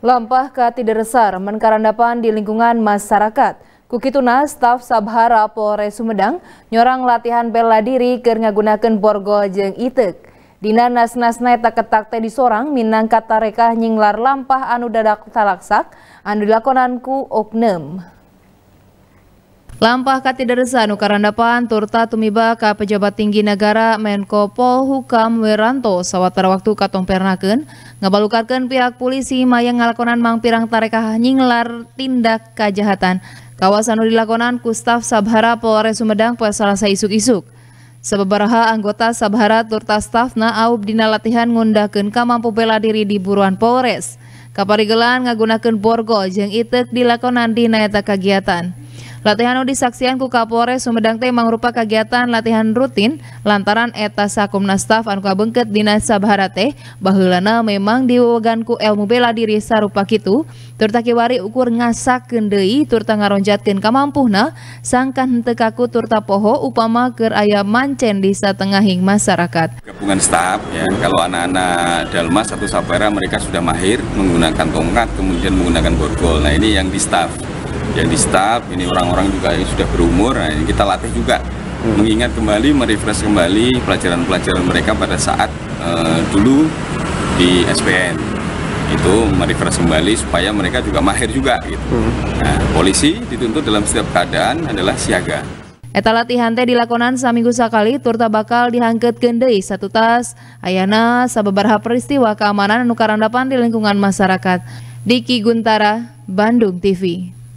Lampah ke Tidesar menkarandapan di lingkungan masyarakat. Kukituna, staf Sabhara Polres Sumedang, nyorang latihan bela diri keur ngagunakan borgo jeng itek. Dina nas nas ketak teh disorang minang kata katareka nyinglar lampah anu dadak talaksak anu dilakonanku oknem. oknum. Lampah katidaresan ukarandapan turta tumiba ka pejabat tinggi negara Menko Polhukam Wiranto sawatara waktu katong pernaken ngabalukarkan pihak polisi mayang ngalakonan mangpirang tarekah nyinglar tindak kajahatan kawasan dilakonan Kustaf Sabhara Polres Sumedang poe Salasa isuk-isuk. Sebebaraha anggota Sabhara turta stafna aub dina latihan ngundakeun ka mampu bela diri di buruan Polres. Kaparigelan ngagunakeun borgol jeung itek dilakonan dina eta kegiatan. Latihan disaksian ku Kapolres Sumedang teh mangrupa kegiatan latihan rutin lantaran eta sakumna Staf anu kabengket dina sabahara teh baheulana memang diwewegan ku ilmu bela diri sarupa kitu tur kiwari ukur ngasakeun deui tur tangaronjatkeun kamampuhna sangkan henteu kaku tur tapoho upama keur aya mancen di satengahing masyarakat. Gabungan staf ya kalau anak-anak Dalmas atau sabara mereka sudah mahir menggunakan tongkat kemudian menggunakan borgol. Nah ini yang di staf yang di staff ini orang-orang juga yang sudah berumur nah ini kita latih juga hmm. mengingat kembali merefresh kembali pelajaran-pelajaran mereka pada saat e, dulu di SPN itu merefresh kembali supaya mereka juga mahir juga gitu. Hmm. Nah, polisi dituntut dalam setiap keadaan adalah siaga. Eta latihan teh dilakonan seminggu sekali. turta bakal dihangket gendei satu tas ayana sababarha peristiwa keamanan anu depan di lingkungan masyarakat. Diki Guntara, Bandung TV.